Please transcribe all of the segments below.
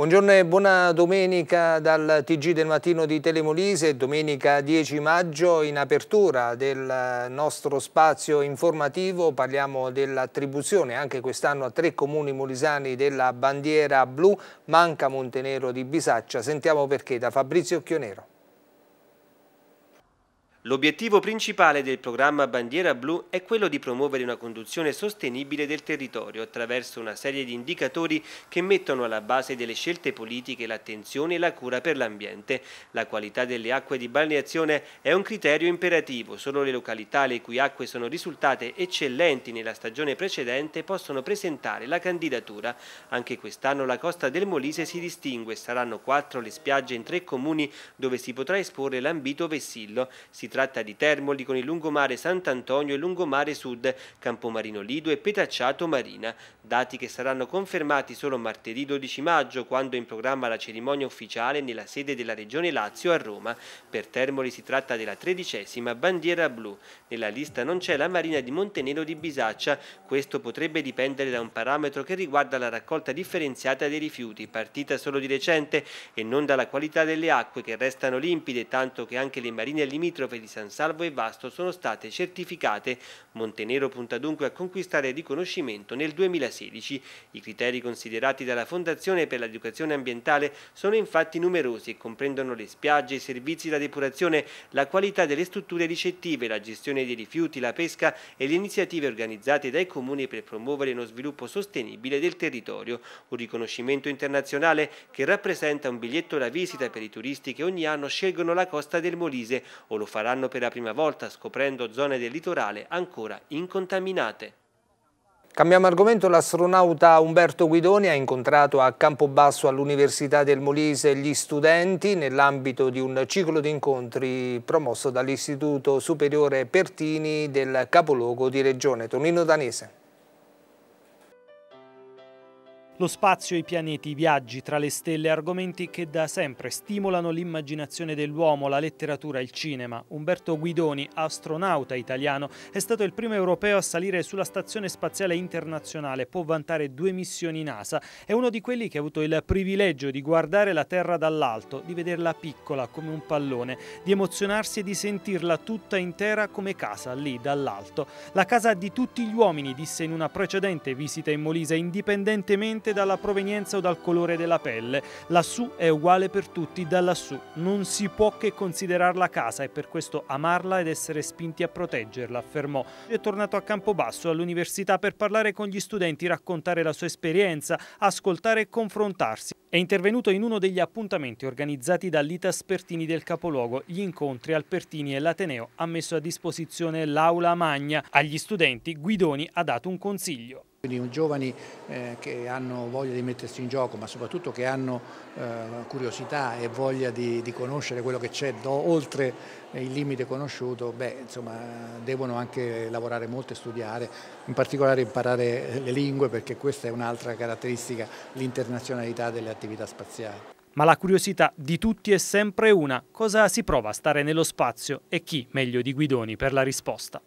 Buongiorno e buona domenica dal TG del mattino di Telemolise, domenica 10 maggio in apertura del nostro spazio informativo parliamo dell'attribuzione anche quest'anno a tre comuni molisani della bandiera blu, manca Montenero di Bisaccia, sentiamo perché da Fabrizio Chionero. L'obiettivo principale del programma Bandiera Blu è quello di promuovere una conduzione sostenibile del territorio attraverso una serie di indicatori che mettono alla base delle scelte politiche l'attenzione e la cura per l'ambiente. La qualità delle acque di balneazione è un criterio imperativo, solo le località le cui acque sono risultate eccellenti nella stagione precedente possono presentare la candidatura. Anche quest'anno la costa del Molise si distingue, saranno quattro le spiagge in tre comuni dove si potrà esporre l'ambito vessillo. Si tratta tratta di Termoli con il lungomare Sant'Antonio e lungomare Sud, Campomarino Lido e Petacciato Marina, dati che saranno confermati solo martedì 12 maggio quando in programma la cerimonia ufficiale nella sede della Regione Lazio a Roma. Per Termoli si tratta della tredicesima bandiera blu. Nella lista non c'è la Marina di Montenero di Bisaccia, questo potrebbe dipendere da un parametro che riguarda la raccolta differenziata dei rifiuti, partita solo di recente e non dalla qualità delle acque che restano limpide, tanto che anche le marine limitrofe di San Salvo e Vasto sono state certificate. Montenero punta dunque a conquistare riconoscimento nel 2016. I criteri considerati dalla Fondazione per l'Educazione Ambientale sono infatti numerosi e comprendono le spiagge, i servizi, da depurazione, la qualità delle strutture ricettive, la gestione dei rifiuti, la pesca e le iniziative organizzate dai comuni per promuovere uno sviluppo sostenibile del territorio. Un riconoscimento internazionale che rappresenta un biglietto da visita per i turisti che ogni anno scelgono la costa del Molise o lo faranno saranno per la prima volta scoprendo zone del litorale ancora incontaminate. Cambiamo argomento, l'astronauta Umberto Guidoni ha incontrato a Campobasso all'Università del Molise gli studenti nell'ambito di un ciclo di incontri promosso dall'Istituto Superiore Pertini del capoluogo di Regione Tonino Danese. Lo spazio, i pianeti, i viaggi tra le stelle, argomenti che da sempre stimolano l'immaginazione dell'uomo, la letteratura, il cinema. Umberto Guidoni, astronauta italiano, è stato il primo europeo a salire sulla Stazione Spaziale Internazionale, può vantare due missioni NASA. È uno di quelli che ha avuto il privilegio di guardare la Terra dall'alto, di vederla piccola come un pallone, di emozionarsi e di sentirla tutta intera come casa, lì dall'alto. La casa di tutti gli uomini, disse in una precedente visita in Molise, indipendentemente dipendente dalla provenienza o dal colore della pelle. Lassù è uguale per tutti da lassù. Non si può che considerarla casa e per questo amarla ed essere spinti a proteggerla, affermò. È tornato a Campobasso all'università per parlare con gli studenti, raccontare la sua esperienza, ascoltare e confrontarsi. È intervenuto in uno degli appuntamenti organizzati dall'Itas Pertini del capoluogo, gli incontri Alpertini e l'Ateneo ha messo a disposizione l'aula magna. Agli studenti Guidoni ha dato un consiglio. Quindi giovani eh, che hanno voglia di mettersi in gioco ma soprattutto che hanno eh, curiosità e voglia di, di conoscere quello che c'è oltre il limite conosciuto, beh, insomma, devono anche lavorare molto e studiare, in particolare imparare eh, le lingue perché questa è un'altra caratteristica, l'internazionalità delle attività spaziali. Ma la curiosità di tutti è sempre una, cosa si prova a stare nello spazio e chi meglio di Guidoni per la risposta.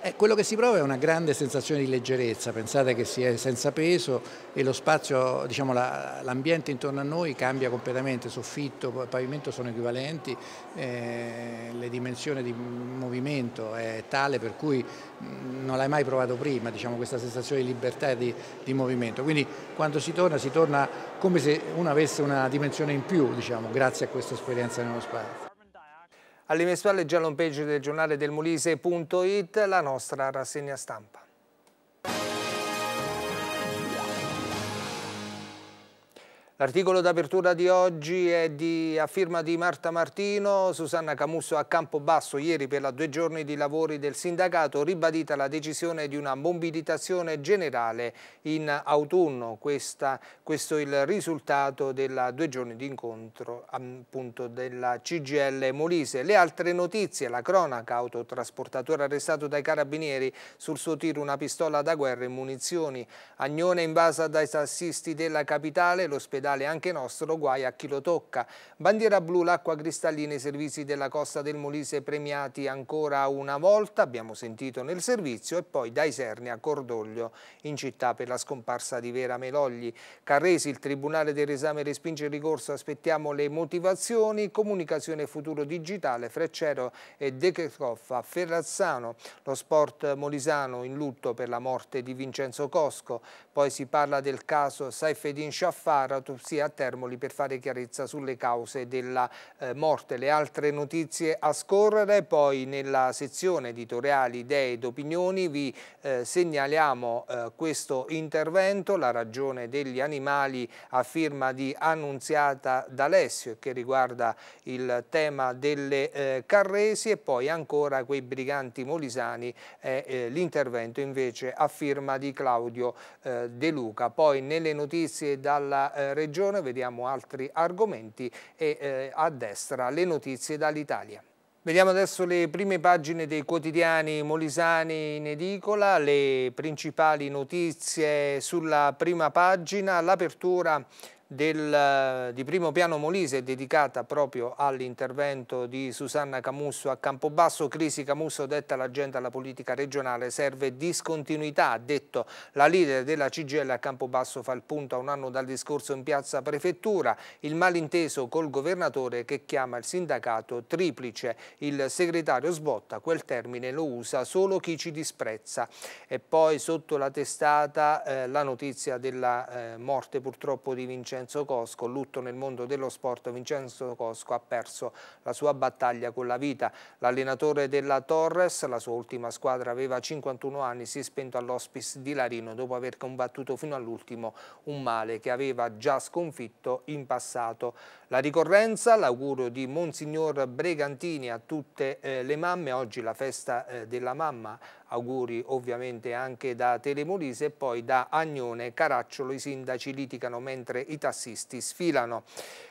Eh, quello che si prova è una grande sensazione di leggerezza, pensate che si è senza peso e lo spazio, diciamo, l'ambiente intorno a noi cambia completamente, soffitto, pavimento sono equivalenti, eh, le dimensioni di movimento è tale per cui non l'hai mai provato prima, diciamo, questa sensazione di libertà e di, di, movimento. Quindi quando si torna si torna come se uno avesse una dimensione in più, diciamo, grazie a questa esperienza nello spazio. Alle mie spalle già l'homepage del giornale del Molise.it, la nostra rassegna stampa. L'articolo d'apertura di oggi è di, a firma di Marta Martino, Susanna Camusso a Campobasso ieri per la due giorni di lavori del sindacato ribadita la decisione di una mobilitazione generale in autunno. Questa, questo è il risultato della due giorni di incontro appunto, della CGL Molise. Le altre notizie, la cronaca, autotrasportatore arrestato dai carabinieri, sul suo tiro una pistola da guerra e munizioni. Agnone invasa dai tassisti della capitale, l'ospedale dell'ospedale anche nostro, guai a chi lo tocca. Bandiera blu, l'acqua cristallina, i servizi della Costa del Molise premiati ancora una volta, abbiamo sentito nel servizio, e poi da Isernia Cordoglio in città per la scomparsa di Vera Melogli. Carresi, il Tribunale del Resame respinge il ricorso, aspettiamo le motivazioni, comunicazione futuro digitale, Freccero e De Checoffa, Ferrazzano, lo sport molisano in lutto per la morte di Vincenzo Cosco, poi si parla del caso Saifedin Shaffar, autopsie a Termoli per fare chiarezza sulle cause della eh, morte. Le altre notizie a scorrere, poi nella sezione editoriali idee ed opinioni vi eh, segnaliamo eh, questo intervento, la ragione degli animali a firma di Annunziata D'Alessio che riguarda il tema delle eh, Carresi e poi ancora quei briganti molisani eh, l'intervento invece a firma di Claudio eh, De Luca. Poi nelle notizie dalla regione regione, vediamo altri argomenti e eh, a destra le notizie dall'Italia. Vediamo adesso le prime pagine dei quotidiani molisani in edicola, le principali notizie sulla prima pagina, l'apertura del, di primo piano Molise dedicata proprio all'intervento di Susanna Camusso a Campobasso. Crisi Camusso detta l'agenda alla politica regionale, serve discontinuità, ha detto la leader della CGL a Campobasso fa il punto a un anno dal discorso in piazza prefettura, il malinteso col governatore che chiama il sindacato triplice. Il segretario sbotta, quel termine lo usa solo chi ci disprezza. E poi sotto la testata eh, la notizia della eh, morte purtroppo di Vincenzo Vincenzo Cosco, lutto nel mondo dello sport, Vincenzo Cosco ha perso la sua battaglia con la vita. L'allenatore della Torres, la sua ultima squadra aveva 51 anni, si è spento all'ospice di Larino dopo aver combattuto fino all'ultimo un male che aveva già sconfitto in passato. La ricorrenza, l'augurio di Monsignor Bregantini a tutte eh, le mamme, oggi la festa eh, della mamma Auguri ovviamente anche da Telemolise e poi da Agnone, Caracciolo i sindaci litigano mentre i tassisti sfilano.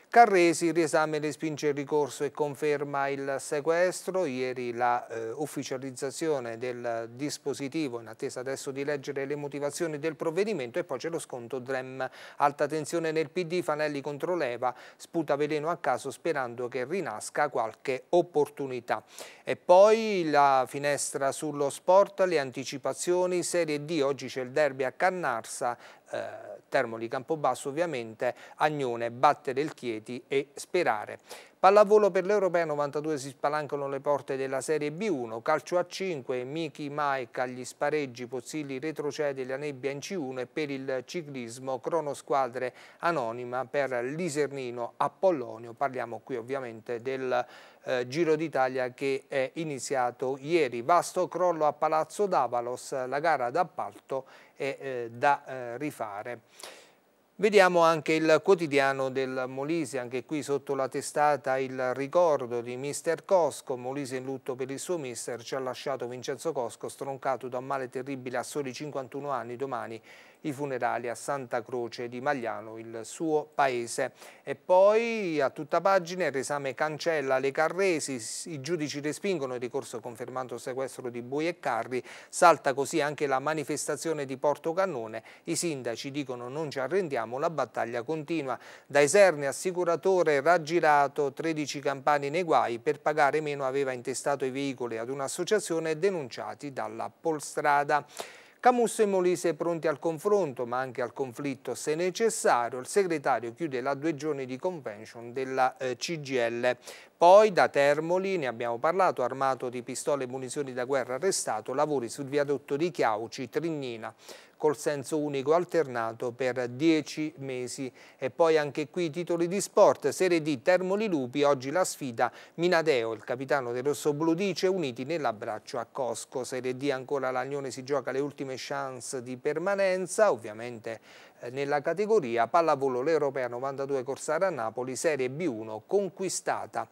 Carresi riesame respinge il ricorso e conferma il sequestro, ieri la eh, ufficializzazione del dispositivo in attesa adesso di leggere le motivazioni del provvedimento e poi c'è lo sconto DREM. Alta tensione nel PD, Fanelli contro Leva, sputa veleno a caso sperando che rinasca qualche opportunità. E poi la finestra sullo sport, le anticipazioni, Serie D, oggi c'è il derby a Cannarsa, eh, termoli Campobasso ovviamente, Agnone, battere il Chieti e Sperare. Pallavolo per l'Europea 92 si spalancano le porte della Serie B1, calcio a 5, Miki Maica agli spareggi, Pozzilli retrocede la nebbia in C1 e per il ciclismo cronosquadre anonima per l'Isernino Apollonio. Parliamo qui ovviamente del eh, Giro d'Italia che è iniziato ieri. Vasto crollo a Palazzo d'Avalos, la gara d'appalto è eh, da eh, rifare. Vediamo anche il quotidiano del Molise, anche qui sotto la testata il ricordo di mister Cosco, Molise in lutto per il suo mister, ci ha lasciato Vincenzo Cosco stroncato da un male terribile a soli 51 anni, domani i funerali a Santa Croce di Magliano, il suo paese. E poi a tutta pagina il resame cancella le carresi, i giudici respingono il ricorso confermando il sequestro di Bui e Carri, salta così anche la manifestazione di Porto Cannone, i sindaci dicono non ci arrendiamo Bergamo. La battaglia continua. Da Eserne assicuratore raggirato, 13 campani nei guai, per pagare meno aveva intestato i veicoli ad un'associazione denunciati dalla Polstrada. Camusso e Molise pronti al confronto, ma anche al conflitto se necessario. Il segretario chiude la due giorni di convention della eh, CGL. Poi da Termoli, ne abbiamo parlato, armato di pistole e munizioni da guerra arrestato, lavori sul viadotto di Chiauci, Trignina col senso unico alternato per 10 mesi. E poi anche qui i titoli di sport, Serie D Termoli Lupi, oggi la sfida Minadeo, il capitano del Rosso Blu dice uniti nell'abbraccio a Cosco. Serie D ancora l'Agnone si gioca le ultime chance di permanenza, ovviamente eh, nella categoria pallavolo l'Europea 92 Corsara Napoli Serie B1 conquistata.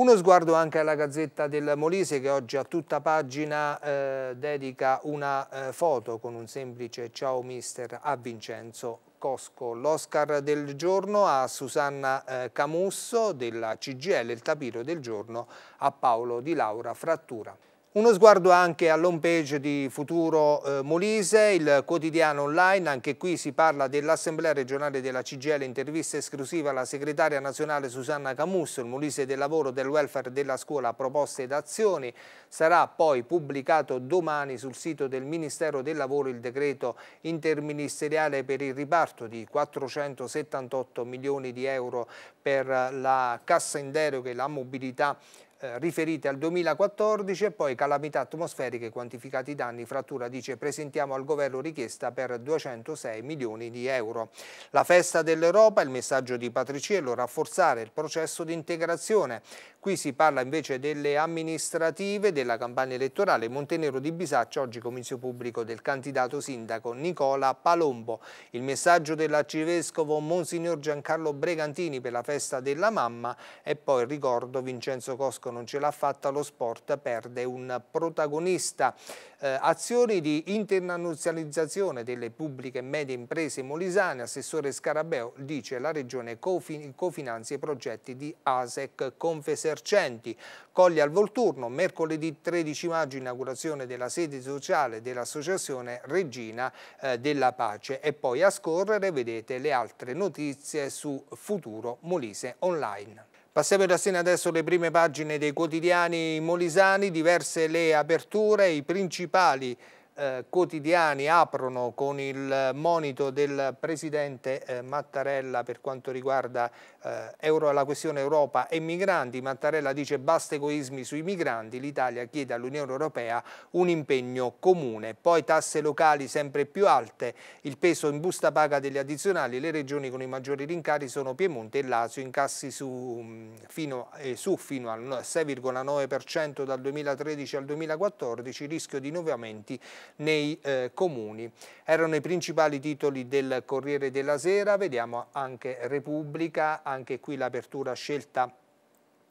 Uno sguardo anche alla Gazzetta del Molise che oggi a tutta pagina eh, dedica una eh, foto con un semplice ciao mister a Vincenzo Cosco. L'Oscar del giorno a Susanna eh, Camusso della CGL, il tapiro del giorno a Paolo Di Laura Frattura. Uno sguardo anche all'home page di Futuro eh, Molise, il quotidiano online, anche qui si parla dell'Assemblea regionale della CGL, intervista esclusiva alla segretaria nazionale Susanna Camusso, il Molise del lavoro, del welfare, della scuola, proposte ed azioni. Sarà poi pubblicato domani sul sito del Ministero del Lavoro il decreto interministeriale per il riparto di 478 milioni di euro per la cassa in deroga e la mobilità eh, riferite al 2014 e poi calamità atmosferiche quantificati i danni. Frattura dice presentiamo al governo richiesta per 206 milioni di euro. La festa dell'Europa, il messaggio di Patriciello, rafforzare il processo di integrazione. Qui si parla invece delle amministrative della campagna elettorale. Montenero di Bisaccia, oggi comizio pubblico del candidato sindaco Nicola Palombo. Il messaggio dell'arcivescovo Monsignor Giancarlo Bregantini per la festa della mamma e poi ricordo Vincenzo Cosco Marco non ce l'ha fatta, lo sport perde un protagonista. Eh, azioni di internazionalizzazione delle pubbliche e medie imprese molisane, assessore Scarabeo dice la regione cofin cofinanzia i progetti di ASEC Confesercenti. Coglie al Volturno, mercoledì 13 maggio inaugurazione della sede sociale dell'associazione Regina eh, della Pace e poi a scorrere vedete le altre notizie su Futuro Molise Online. Passiamo in rassegna adesso le prime pagine dei quotidiani molisani, diverse le aperture, i principali eh, quotidiani aprono con il monito del Presidente eh, Mattarella per quanto riguarda eh, Euro, la questione Europa e migranti. Mattarella dice basta egoismi sui migranti, l'Italia chiede all'Unione Europea un impegno comune. Poi tasse locali sempre più alte, il peso in busta paga degli addizionali, le regioni con i maggiori rincari sono Piemonte e Lazio, incassi su fino, eh, su fino al 6,9% dal 2013 al 2014, rischio di nuovi aumenti nei eh, comuni. Erano i principali titoli del Corriere della Sera, vediamo anche Repubblica, anche qui l'apertura scelta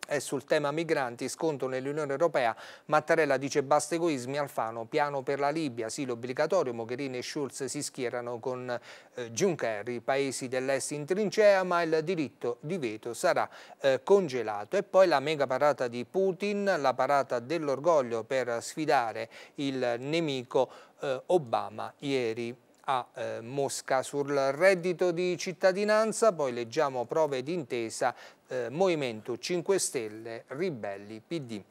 è sul tema migranti, scontro nell'Unione Europea, Mattarella dice basta egoismi, Alfano, piano per la Libia, asilo obbligatorio, Mogherini e Schulz si schierano con eh, Juncker, i paesi dell'est in trincea, ma il diritto di veto sarà eh, congelato. E poi la mega parata di Putin, la parata dell'orgoglio per sfidare il nemico eh, Obama ieri a eh, Mosca. Sul reddito di cittadinanza poi leggiamo prove d'intesa eh, Movimento 5 Stelle, Ribelli, PD.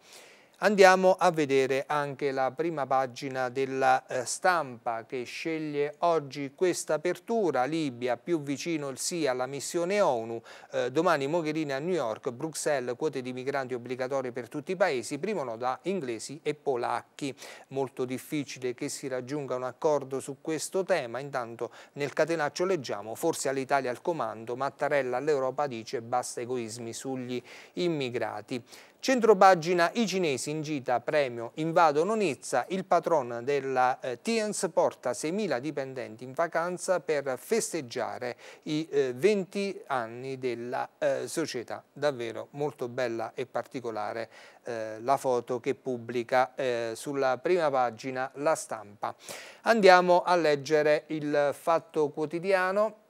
Andiamo a vedere anche la prima pagina della eh, stampa che sceglie oggi questa apertura, Libia più vicino il sì alla missione ONU, eh, domani Mogherini a New York, Bruxelles, quote di migranti obbligatorie per tutti i paesi, primo no da inglesi e polacchi. Molto difficile che si raggiunga un accordo su questo tema, intanto nel catenaccio leggiamo forse all'Italia al comando, Mattarella all'Europa dice basta egoismi sugli immigrati. Centropagina I cinesi in gita premio invadono Nizza, il patron della eh, Tiens porta 6.000 dipendenti in vacanza per festeggiare i eh, 20 anni della eh, società. Davvero molto bella e particolare eh, la foto che pubblica eh, sulla prima pagina la stampa. Andiamo a leggere il Fatto Quotidiano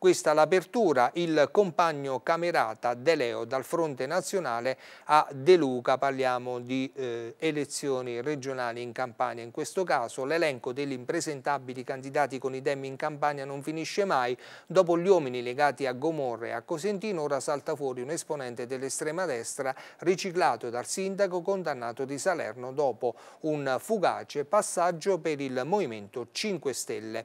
questa l'apertura, il compagno camerata De Leo dal fronte nazionale a De Luca, parliamo di eh, elezioni regionali in Campania. In questo caso l'elenco degli impresentabili candidati con i demi in Campania non finisce mai. Dopo gli uomini legati a Gomorre e a Cosentino ora salta fuori un esponente dell'estrema destra riciclato dal sindaco condannato di Salerno dopo un fugace passaggio per il Movimento 5 Stelle.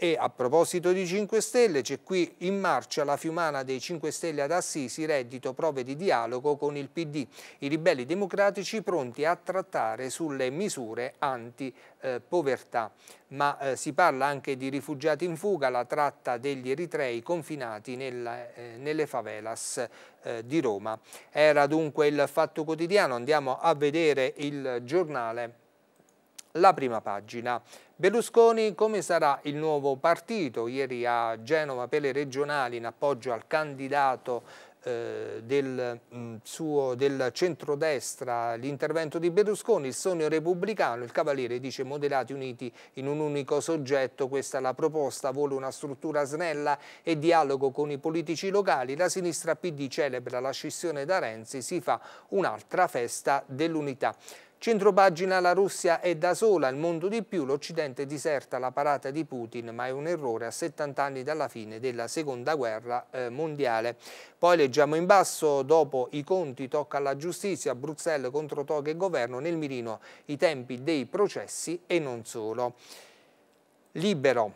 E a proposito di 5 Stelle, c'è qui in marcia la fiumana dei 5 Stelle ad Assisi, reddito prove di dialogo con il PD. I ribelli democratici pronti a trattare sulle misure anti-povertà. Ma eh, si parla anche di rifugiati in fuga, la tratta degli eritrei confinati nella, eh, nelle favelas eh, di Roma. Era dunque il Fatto Quotidiano, andiamo a vedere il giornale la prima pagina. Berlusconi come sarà il nuovo partito? Ieri a Genova per le regionali in appoggio al candidato eh, del, mh, mm, suo, del centrodestra l'intervento di Berlusconi, il sogno repubblicano, il Cavaliere dice moderati uniti in un unico soggetto, questa è la proposta, vuole una struttura snella e dialogo con i politici locali, la sinistra PD celebra la scissione da Renzi, si fa un'altra festa dell'unità. Centropagina la Russia è da sola, il mondo di più, l'Occidente diserta la parata di Putin, ma è un errore a 70 anni dalla fine della Seconda Guerra eh, Mondiale. Poi leggiamo in basso, dopo i conti tocca alla giustizia, Bruxelles contro Toga e governo, nel mirino i tempi dei processi e non solo. Libero,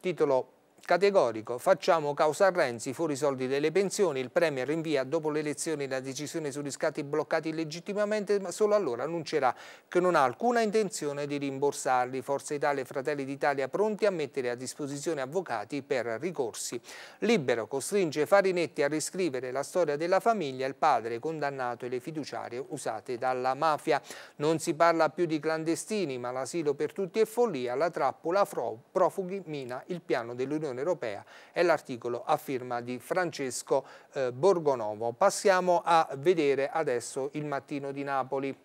titolo Categorico, facciamo causa a Renzi, fuori i soldi delle pensioni, il Premier rinvia dopo le elezioni la decisione sui riscatti bloccati illegittimamente, ma solo allora annuncerà che non ha alcuna intenzione di rimborsarli. Forza Italia e Fratelli d'Italia pronti a mettere a disposizione avvocati per ricorsi. Libero costringe Farinetti a riscrivere la storia della famiglia, il padre condannato e le fiduciarie usate dalla mafia. Non si parla più di clandestini, ma l'asilo per tutti è follia, la trappola profughi mina il piano dell'Unione dell'Unione Europea è l'articolo a firma di Francesco eh, Borgonovo. Passiamo a vedere adesso il mattino di Napoli.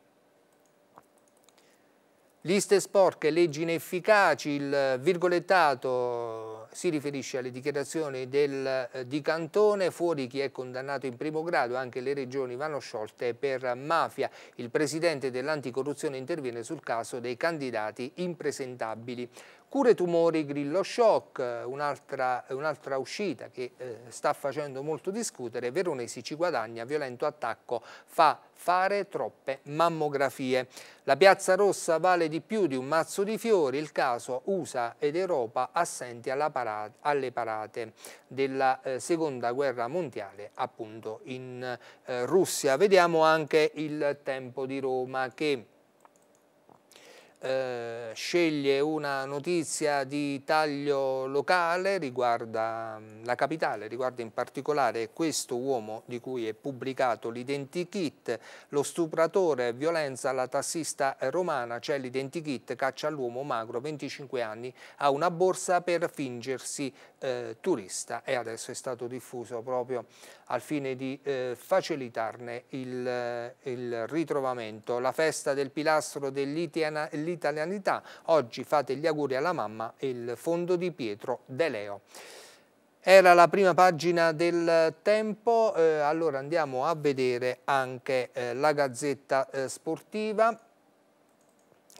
Liste sporche, leggi inefficaci, il eh, virgolettato si riferisce alle dichiarazioni del, eh, di Cantone, fuori chi è condannato in primo grado, anche le regioni vanno sciolte per mafia. Il presidente dell'anticorruzione interviene sul caso dei candidati impresentabili. Cure tumori, grillo shock, un'altra un uscita che eh, sta facendo molto discutere, Veronesi ci guadagna, violento attacco, fa fare troppe mammografie. La piazza rossa vale di più di un mazzo di fiori, il caso USA ed Europa assenti alla parte parate, alle parate della eh, seconda guerra mondiale appunto in eh, Russia. Vediamo anche il tempo di Roma che eh, sceglie una notizia di taglio locale, riguarda mm, la capitale, riguarda in particolare questo uomo di cui è pubblicato l'identikit, lo stupratore, violenza alla tassista romana, c'è cioè l'identikit, caccia all'uomo magro, 25 anni, ha una borsa per fingersi eh, turista e adesso è stato diffuso proprio al fine di eh, facilitarne il, eh, il, ritrovamento. La festa del pilastro dell'italianità, oggi fate gli auguri alla mamma e il fondo di Pietro De Leo. Era la prima pagina del tempo, eh, allora andiamo a vedere anche eh, la Gazzetta eh, Sportiva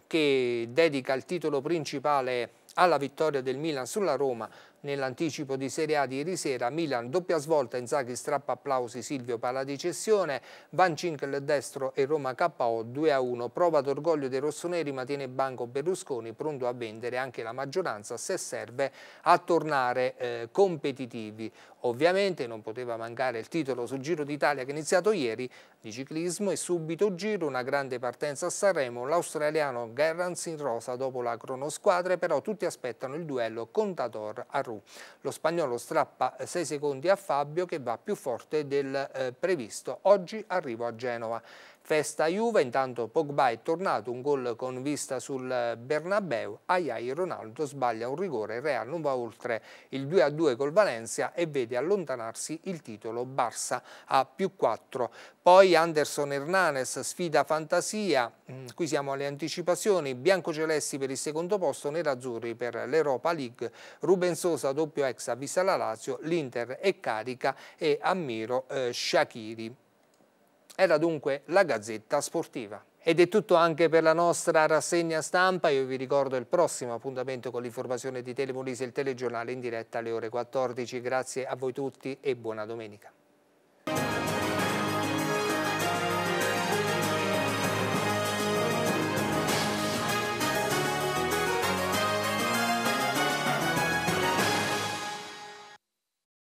che dedica il titolo principale alla vittoria del Milan sulla Roma Nell'anticipo di Serie A di ieri sera, Milan doppia svolta, Inzaghi strappa applausi Silvio di cessione, Van Cinkel destro e Roma KO 2-1. Prova d'orgoglio dei rossoneri ma tiene banco Berlusconi pronto a vendere anche la maggioranza se serve a tornare eh, competitivi. Ovviamente non poteva mancare il titolo sul Giro d'Italia che è iniziato ieri di ciclismo e subito giro una grande partenza a Sanremo, l'australiano Gerrans in rosa dopo la cronosquadra, però tutti aspettano il duello Contador-Aru. a Lo spagnolo strappa 6 secondi a Fabio che va più forte del eh, previsto. Oggi arrivo a Genova. Festa Juve, intanto Pogba è tornato, un gol con vista sul Bernabeu, Ayai Ronaldo sbaglia un rigore, Real non va oltre il 2-2 col Valencia e vede allontanarsi il titolo Barça a più 4. Poi Anderson Hernanes sfida Fantasia, mm, qui siamo alle anticipazioni, Bianco Celesti per il secondo posto, nerazzurri per l'Europa League, Ruben Sosa doppio ex a la Lazio, l'Inter è carica e ammiro eh, Shakiri. Era dunque la Gazzetta Sportiva. Ed è tutto anche per la nostra rassegna stampa. Io vi ricordo il prossimo appuntamento con l'informazione di Telemonise, il telegiornale in diretta alle ore 14. Grazie a voi tutti e buona domenica.